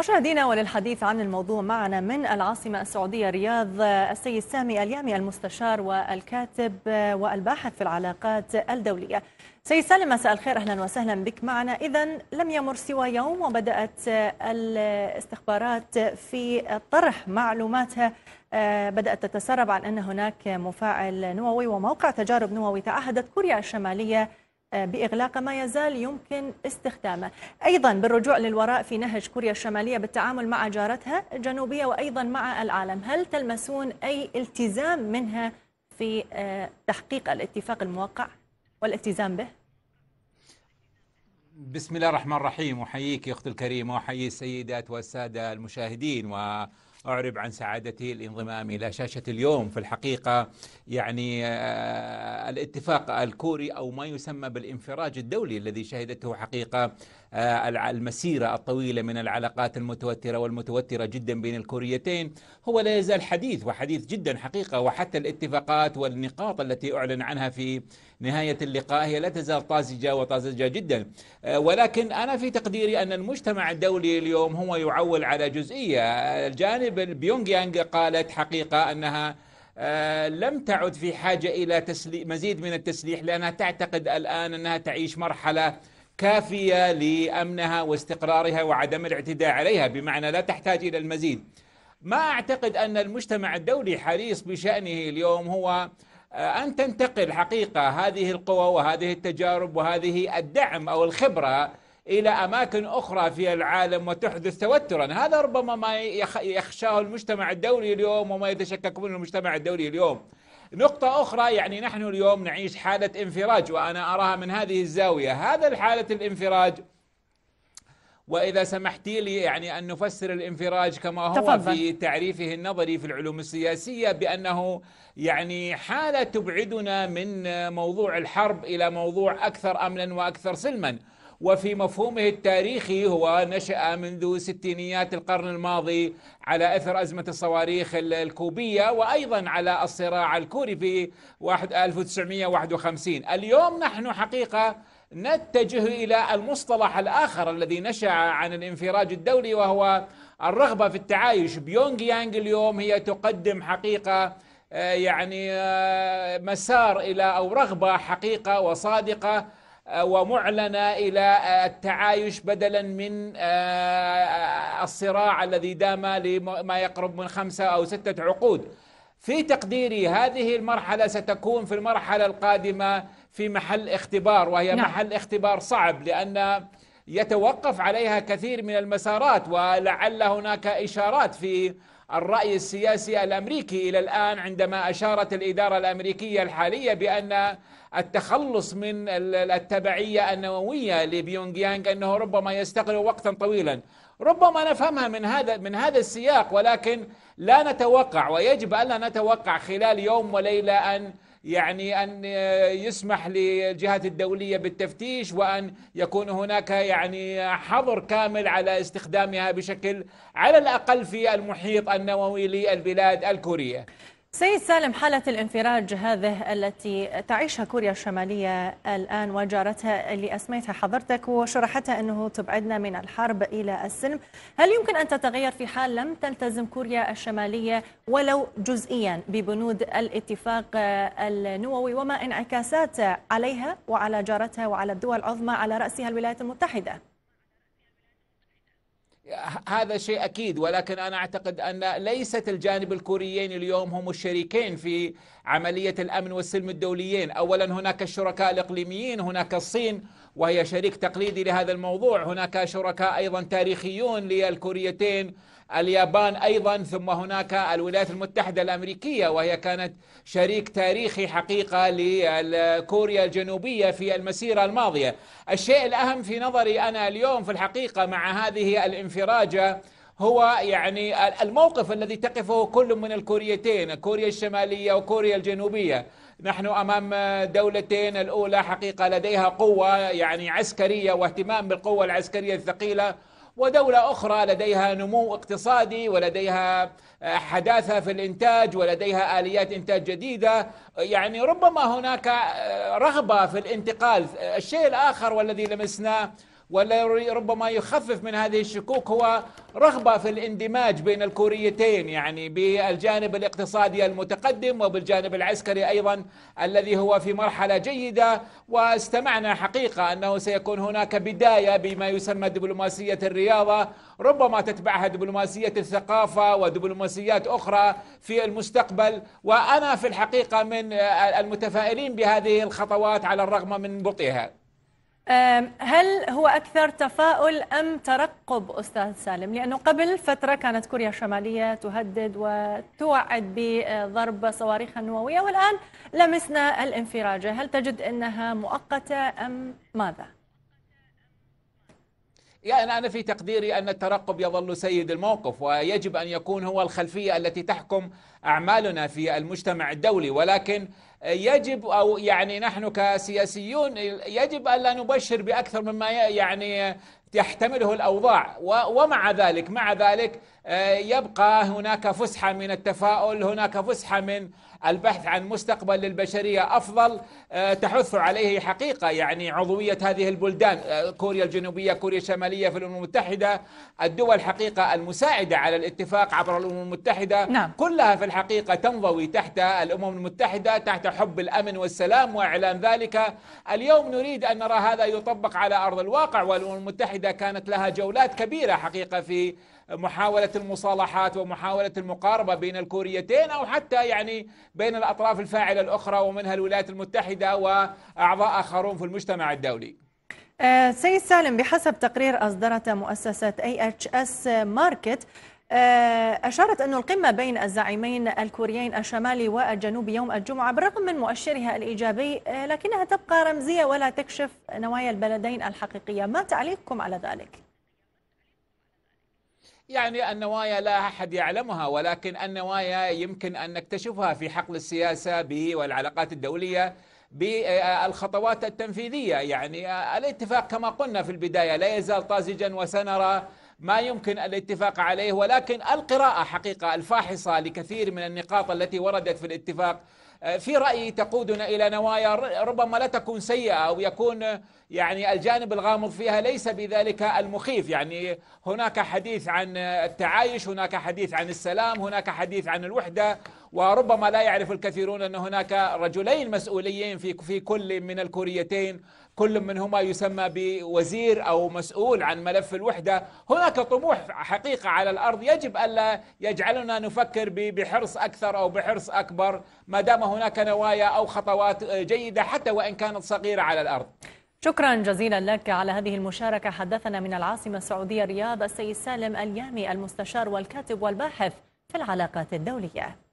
مشاهدينا وللحديث عن الموضوع معنا من العاصمة السعودية رياض السيد سامي اليامي المستشار والكاتب والباحث في العلاقات الدولية سيد سالم مساء الخير أهلا وسهلا بك معنا إذا لم يمر سوى يوم وبدأت الاستخبارات في طرح معلوماتها آه، بدأت تتسرب عن أن هناك مفاعل نووي وموقع تجارب نووي تعهدت كوريا الشمالية آه، بإغلاقه ما يزال يمكن استخدامه أيضا بالرجوع للوراء في نهج كوريا الشمالية بالتعامل مع جارتها الجنوبية وأيضا مع العالم هل تلمسون أي التزام منها في آه، تحقيق الاتفاق الموقع والالتزام به؟ بسم الله الرحمن الرحيم أحييك أخت الكريمة وأحيي السيدات والسادة المشاهدين و أعرب عن سعادتي الانضمام إلى شاشة اليوم في الحقيقة يعني آه، الاتفاق الكوري أو ما يسمى بالانفراج الدولي الذي شهدته حقيقة آه، المسيرة الطويلة من العلاقات المتوترة والمتوترة جدا بين الكوريتين هو لا يزال حديث وحديث جدا حقيقة وحتى الاتفاقات والنقاط التي أعلن عنها في نهاية اللقاء هي لا تزال طازجة وطازجة جدا آه، ولكن أنا في تقديري أن المجتمع الدولي اليوم هو يعول على جزئية الجانب بيونغ يانغ قالت حقيقة أنها آه، لم تعد في حاجة إلى تسلي مزيد من التسليح لأنها تعتقد الآن أنها تعيش مرحلة كافية لأمنها واستقرارها وعدم الاعتداء عليها بمعنى لا تحتاج إلى المزيد ما أعتقد أن المجتمع الدولي حريص بشأنه اليوم هو آه، أن تنتقل حقيقة هذه القوى وهذه التجارب وهذه الدعم أو الخبرة إلى أماكن أخرى في العالم وتحدث توترا هذا ربما ما يخشاه المجتمع الدولي اليوم وما يتشكك منه المجتمع الدولي اليوم نقطة أخرى يعني نحن اليوم نعيش حالة انفراج وأنا أراها من هذه الزاوية هذا الحالة الانفراج وإذا سمحتي لي يعني أن نفسر الانفراج كما هو تفضل. في تعريفه النظري في العلوم السياسية بأنه يعني حالة تبعدنا من موضوع الحرب إلى موضوع أكثر أمنا وأكثر سلما وفي مفهومه التاريخي هو نشأ منذ ستينيات القرن الماضي على أثر أزمة الصواريخ الكوبية وأيضا على الصراع الكوري في 1951 اليوم نحن حقيقة نتجه إلى المصطلح الآخر الذي نشأ عن الانفراج الدولي وهو الرغبة في التعايش بيونغ يانغ اليوم هي تقدم حقيقة آه، يعني آه، مسار إلى أو رغبة حقيقة وصادقة آه، ومعلنة إلى آه، التعايش بدلا من آه، الصراع الذي دام لما يقرب من خمسة أو ستة عقود في تقديري هذه المرحلة ستكون في المرحلة القادمة في محل اختبار وهي نعم. محل اختبار صعب لأن يتوقف عليها كثير من المسارات ولعل هناك إشارات في الرأي السياسي الأمريكي إلى الآن عندما أشارت الإدارة الأمريكية الحالية بأن التخلص من التبعية النووية لبيونغ يانغ أنه ربما يستغرق وقتا طويلا ربما نفهمها من هذا من هذا السياق ولكن لا نتوقع ويجب ألا نتوقع خلال يوم وليلة أن يعني أن يسمح للجهات الدولية بالتفتيش وأن يكون هناك يعني حظر كامل على استخدامها بشكل على الأقل في المحيط النووي للبلاد الكورية سيد سالم حالة الانفراج هذه التي تعيشها كوريا الشمالية الآن وجارتها اللي أسميتها حضرتك وشرحتها أنه تبعدنا من الحرب إلى السلم هل يمكن أن تتغير في حال لم تلتزم كوريا الشمالية ولو جزئيا ببنود الاتفاق النووي وما انعكاسات عليها وعلى جارتها وعلى الدول العظمى على رأسها الولايات المتحدة؟ هذا شيء اكيد ولكن انا اعتقد ان ليست الجانب الكوريين اليوم هم الشريكين في عمليه الامن والسلم الدوليين، اولا هناك الشركاء الاقليميين، هناك الصين وهي شريك تقليدي لهذا الموضوع، هناك شركاء ايضا تاريخيون للكوريتين اليابان أيضا ثم هناك الولايات المتحدة الأمريكية وهي كانت شريك تاريخي حقيقة لكوريا الجنوبية في المسيرة الماضية الشيء الأهم في نظري أنا اليوم في الحقيقة مع هذه الانفراجة هو يعني الموقف الذي تقفه كل من الكوريتين كوريا الشمالية وكوريا الجنوبية نحن أمام دولتين الأولى حقيقة لديها قوة يعني عسكرية واهتمام بالقوة العسكرية الثقيلة ودولة أخرى لديها نمو اقتصادي ولديها آه، حداثة في الإنتاج ولديها آليات إنتاج جديدة يعني ربما هناك آه، رغبة في الانتقال آه، الشيء الآخر والذي لمسناه ولا ربما يخفف من هذه الشكوك هو رغبة في الاندماج بين الكوريتين يعني بالجانب الاقتصادي المتقدم وبالجانب العسكري أيضا الذي هو في مرحلة جيدة واستمعنا حقيقة أنه سيكون هناك بداية بما يسمى دبلوماسية الرياضة ربما تتبعها دبلوماسية الثقافة ودبلوماسيات أخرى في المستقبل وأنا في الحقيقة من المتفائلين بهذه الخطوات على الرغم من بطئها هل هو أكثر تفاؤل أم ترقب أستاذ سالم؟ لأنه قبل فترة كانت كوريا الشمالية تهدد وتوعد بضرب صواريخها النووية والآن لمسنا الانفراجة هل تجد أنها مؤقتة أم ماذا؟ يعني أنا في تقديري أن الترقب يظل سيد الموقف ويجب أن يكون هو الخلفية التي تحكم أعمالنا في المجتمع الدولي ولكن يجب أو يعني نحن كسياسيون يجب ألا نبشر بأكثر مما يعني تحتمله الأوضاع ومع ذلك مع ذلك آه، يبقى هناك فسحة من التفاؤل هناك فسحة من البحث عن مستقبل للبشرية أفضل آه، تحث عليه حقيقة يعني عضوية هذه البلدان آه، كوريا الجنوبية كوريا الشمالية في الأمم المتحدة الدول حقيقة المساعدة على الاتفاق عبر الأمم المتحدة نعم. كلها في الحقيقة تنضوي تحت الأمم المتحدة تحت حب الأمن والسلام وإعلان ذلك اليوم نريد أن نرى هذا يطبق على أرض الواقع والأمم المتحدة كانت لها جولات كبيرة حقيقة في محاولة المصالحات ومحاولة المقاربة بين الكوريتين أو حتى يعني بين الأطراف الفاعلة الأخرى ومنها الولايات المتحدة وأعضاء آخرون في المجتمع الدولي آه، سيد سالم بحسب تقرير أصدرته مؤسسة AHS ماركت آه، أشارت أن القمة بين الزعيمين الكوريين الشمالي والجنوبي يوم الجمعة بالرغم من مؤشرها الإيجابي آه، لكنها تبقى رمزية ولا تكشف نوايا البلدين الحقيقية ما تعليقكم على ذلك؟ يعني النوايا لا أحد يعلمها ولكن النوايا يمكن أن نكتشفها في حقل السياسة والعلاقات الدولية بالخطوات آه، التنفيذية يعني الاتفاق كما قلنا في البداية لا يزال طازجا وسنرى ما يمكن الاتفاق عليه ولكن القراءة حقيقة الفاحصة لكثير من النقاط التي وردت في الاتفاق آه، في رأيي تقودنا إلى نوايا ربما لا تكون سيئة أو يكون آه، يعني الجانب الغامض فيها ليس بذلك المخيف يعني هناك حديث عن التعايش هناك حديث عن السلام هناك حديث عن الوحدة وربما لا يعرف الكثيرون أن هناك رجلين مسؤولين في في كل من الكوريتين كل منهما يسمى بوزير أو مسؤول عن ملف الوحدة هناك طموح حقيقة على الأرض يجب ألا يجعلنا نفكر بحرص أكثر أو بحرص أكبر ما دام هناك نوايا أو خطوات جيدة حتى وإن كانت صغيرة على الأرض شكرا جزيلا لك على هذه المشاركة حدثنا من العاصمة السعودية الرياض السيد سالم اليامي المستشار والكاتب والباحث في العلاقات الدولية